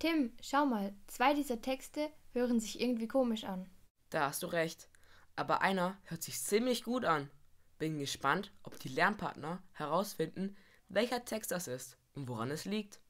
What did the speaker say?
Tim, schau mal, zwei dieser Texte hören sich irgendwie komisch an. Da hast du recht. Aber einer hört sich ziemlich gut an. Bin gespannt, ob die Lernpartner herausfinden, welcher Text das ist und woran es liegt.